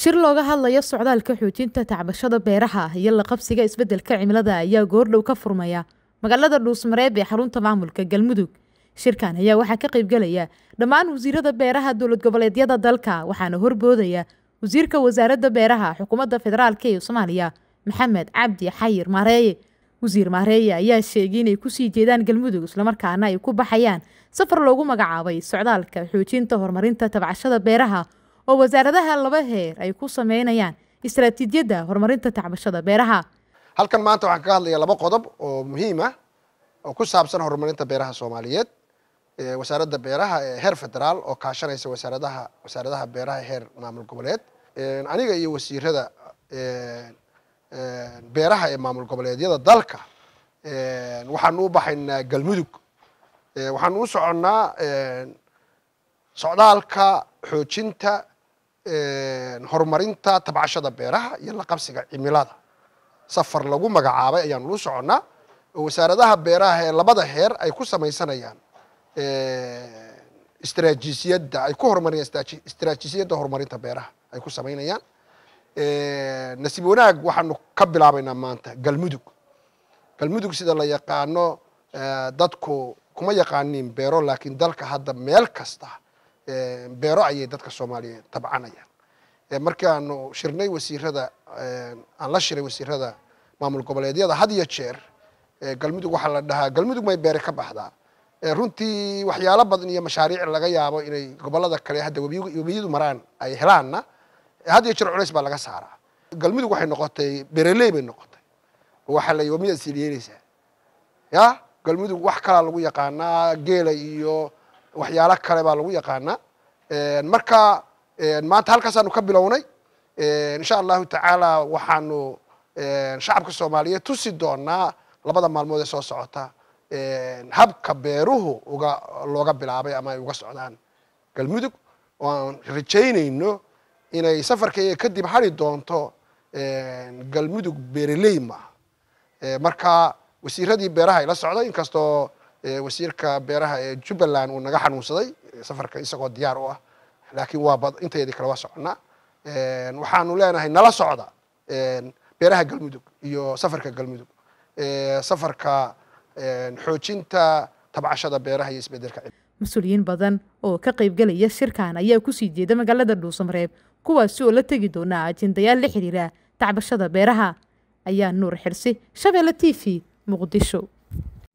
shir looga hadlayo socdaalka xoojinta tacbashada beeraha iyo la qabsiga isbeddelka cimilada ayaa goordhow ka furmaya magaalada dhuusmareeb ee xarunta maamulka galmudug shirkan ayaa waxaa ka qaybgalaya dhammaan wasiirada beeraha dowlad goboleedyada dalka waxaana horboodaya wasiirka wasaaradda beeraha xukuumadda federaalk ee soomaaliya maxamed cabdi xayir maareeye wasiir maareeye ayaa sheegay inay ku sii jeedaan galmudug islamarkaana ay ku baxayaan safar loogu magacaabay socdaalka xoojinta horumarinta tabcashada beeraha oo wasaaradaha laba heer ay ku sameynayaan istaraatiijiyadda horumarinta tacbashada beeraha halkan maanta waxaan kaga hadlayaa laba qodob oo muhiim ah oo ku saabsan horumarinta beeraha soomaaliyeed wasaaradda beeraha ee heer federaal oo kaashanaysa wasaaradaha wasaaradaha beeraha heer maamul goboleed aniga iyo wasiirada beeraha ee maamul goboleedyada dalka waxaanu u baxaynaa galmudug waxaan u soconnaa socdaalka xoojinta horumarinta tabcashada beeraha iyo laqabsiga cimilada safar lagu magacaabay ayaan ulu soconnaa oo wasaaradaha beeraha ee labada heer ay ku samaysanayaan eh, istraatiijiyadda ay ku horumariyaan istraatiijiyadda horumarinta beeraha ay ku samaynayaan eh, nasiib wanaag waxaanu ka bilaabaynaa maanta galmudug galmudug sida la yaqaano eh, dadku kuma yaqaaniin beero laakiin dalka hadda meel kasta beero ayay dadka soomaaliyeed tabcanayaan markaanu shirnay wasiirada aan la shiray wasiirada maamul goboleedyada had iyo jeer galmudug waxaa la dhahaa galmudug may beere ka baxdaa runtii waxyaalo badan iyo mashaariic laga yaabo inay gobolada kale hadda webiyadu maraan ay helaanna had iyo jeer culays baa laga saaraa galmudug waxay noqotay bereley bay noqotay waxaa la yidhi waa ya galmudug wax kalaa lagu yaqaanaa geela iyo waxyaalo kale baa lagu yaqaanaa marka maanta halkaasaanu ka bilownay insha allahu tacaala waxaanu shacabka soomaaliyeed tusi doonaa labada maalmood ee soo socota habka beeruhu uga looga bilaabay ama ay uga socdaan galmudug oo aan rajaynayno inay safarkaya kadib hari doonto galmudug bereley maaha marka wasiiradii beeraha ayla socday inkastoo wasiirka beeraha ee jubbaland uu naga xanuunsaday safarka isagoo diyaar u ah laakiin waa inteedii kale waa soconnaa waxaanu leenahay nala socda beeraha galmudug iyo safarka galmudug safarka xoojinta tabcashada beeraha iyo isbeddelka mas-uuliyiin badan oo ka qaybgelaya shirkan ayaa kusii jeeda magaalada dhuusamareeb kuwaasi oo la tegi doonaa ajendayaal la xidhiira tacbashada beeraha ayaa nuur xirsi shabeelle t v muqdisho